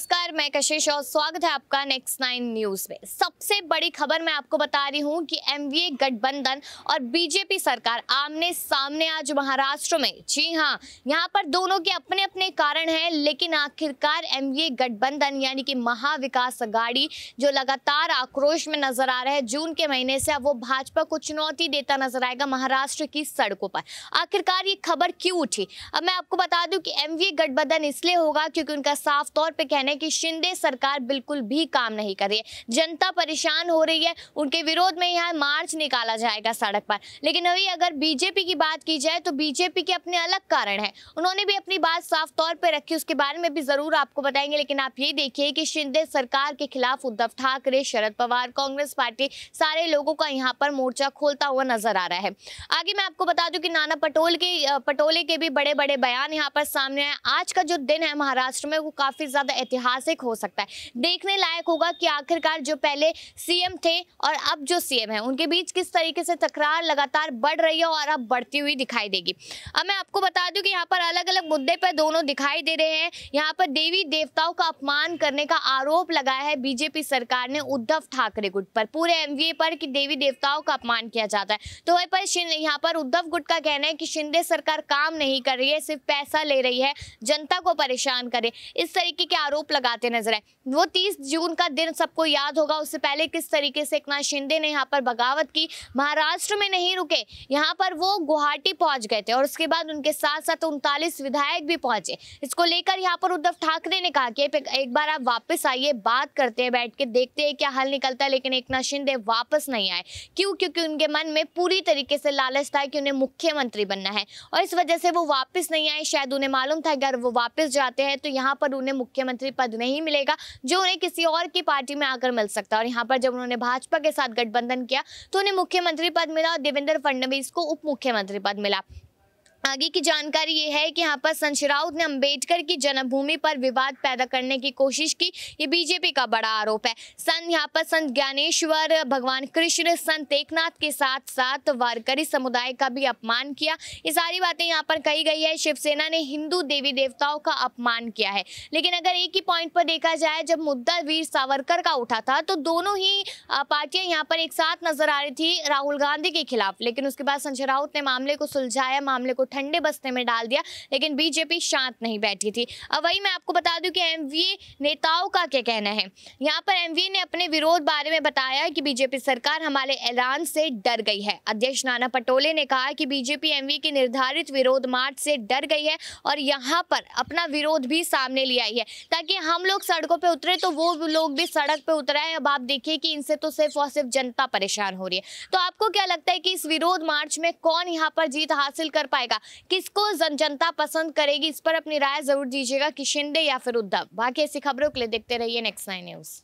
नमस्कार नमस्कार मैं कशिश और स्वागत है आपका नेक्स्ट नाइन न्यूज में सबसे बड़ी खबर मैं आपको बता रही हूं कि एमवीए गठबंधन और बीजेपी सरकार आमने सामने आज महाराष्ट्र में जी हां यहां पर दोनों के अपने अपने कारण हैं लेकिन आखिरकार एमवीए गठबंधन यानी कि महाविकास अघाड़ी जो लगातार आक्रोश में नजर आ रहा है जून के महीने से अब वो भाजपा को चुनौती देता नजर आएगा महाराष्ट्र की सड़कों पर आखिरकार ये खबर क्यों उठी अब मैं आपको बता दूं कि एम गठबंधन इसलिए होगा क्योंकि उनका साफ तौर पर कहना है कि शिंदे सरकार बिल्कुल भी काम नहीं कर रही है जनता परेशान हो रही है उनके विरोध में यहाँ मार्च निकाला जाएगा सड़क पर लेकिन अभी अगर बीजेपी की बात की जाए तो बीजेपी के अपने अलग कारण है उन्होंने भी अपनी बात साफ तौर पर रखी उसके बारे में भी जरूर आपको बताएंगे लेकिन आप ये देखिए कि शिंदे सरकार के खिलाफ उद्धव ठाकरे शरद पवार कांग्रेस पार्टी सारे लोगों का यहाँ पर मोर्चा खोलता हुआ नजर आ रहा है आगे मैं आपको बता दूं कि नाना पटोल के पटोले के भी बड़े बड़े बयान यहाँ पर सामने आए आज का जो दिन है महाराष्ट्र में वो काफी ज्यादा ऐतिहासिक ऐतिहासिक हो सकता है देखने लायक होगा कि आखिरकार जो पहले सीएम थे और अब जो सीएम है उनके बीच किस तरीके से तकरार लगातार बढ़ रही है और अब बढ़ती हुई दिखाई देगी अब मैं आपको बता दूं कि यहाँ पर अलग अलग मुद्दे पर दोनों दिखाई दे रहे हैं यहाँ पर देवी देवताओं का अपमान करने का आरोप लगाया है बीजेपी सरकार ने उद्धव ठाकरे गुट पर पूरे एम पर कि देवी देवताओं का अपमान किया जाता है तो वही पर यहाँ पर उद्धव गुट का कहना है कि शिंदे सरकार काम नहीं कर रही है सिर्फ पैसा ले रही है जनता को परेशान करे इस तरीके के आरोप लगा लगाते नजर आए वो तीस जून का दिन सबको याद होगा उससे पहले किस तरीके से एकनाथ शिंदे ने यहाँ पर बगावत की महाराष्ट्र में नहीं रुके यहाँ पर वो गुवाहाटी पहुंच गए थे और उसके बाद उनके साथ साथ उनतालीस विधायक भी पहुंचे इसको लेकर यहाँ पर उद्धव ठाकरे ने कहा कि एक बार आप वापस आइए बात करते हैं बैठ के देखते हैं क्या हल निकलता है लेकिन एक शिंदे वापस नहीं आए क्यों क्योंकि उनके मन में पूरी तरीके से लालच था कि उन्हें मुख्यमंत्री बनना है और इस वजह से वो वापस नहीं आए शायद उन्हें मालूम था अगर वो वापस जाते हैं तो यहाँ पर उन्हें मुख्यमंत्री पद नहीं मिलेगा जो उन्हें किसी और की पार्टी में आकर मिल सकता है और यहाँ पर जब उन्होंने भाजपा के साथ गठबंधन किया तो उन्हें मुख्यमंत्री पद मिला और देवेंद्र फडणवीस को उप मुख्यमंत्री पद मिला आगे की जानकारी ये है कि यहाँ पर संश राउत ने अंबेडकर की जन्मभूमि पर विवाद पैदा करने की कोशिश की ये बीजेपी का बड़ा आरोप है संत यहाँ पर संत ज्ञानेश्वर भगवान कृष्ण संत एकनाथ के साथ साथ वारकरी समुदाय का भी अपमान किया ये सारी बातें यहाँ पर कही गई है शिवसेना ने हिंदू देवी देवताओं का अपमान किया है लेकिन अगर एक ही पॉइंट पर देखा जाए जब मुद्दा वीर सावरकर का उठा था तो दोनों ही पार्टियां यहाँ पर एक साथ नजर आ रही थी राहुल गांधी के खिलाफ लेकिन उसके बाद संजय राउत ने मामले को सुलझाया मामले को ठंडे बस्ते में डाल दिया लेकिन बीजेपी शांत नहीं बैठी थी अब वही मैं आपको बता दूं कि एमवीए नेताओं का क्या कहना है यहाँ पर एमवीए ने अपने विरोध बारे में बताया कि बीजेपी सरकार हमारे ऐलान से डर गई है अध्यक्ष नाना पटोले ने कहा कि बीजेपी एम के निर्धारित विरोध मार्च से डर गई है और यहाँ पर अपना विरोध भी सामने ले आई है ताकि हम लोग सड़कों पर उतरे तो वो लोग भी सड़क पर उतरा है अब आप देखिए कि इनसे तो सिर्फ और सिर्फ जनता परेशान हो रही है तो आपको क्या लगता है कि इस विरोध मार्च में कौन यहाँ पर जीत हासिल कर पाएगा किसको जनता पसंद करेगी इस पर अपनी राय जरूर दीजिएगा कि शिंदे या फिर उद्धव बाकी ऐसी खबरों के लिए देखते रहिए नेक्स्ट नाइन न्यूज़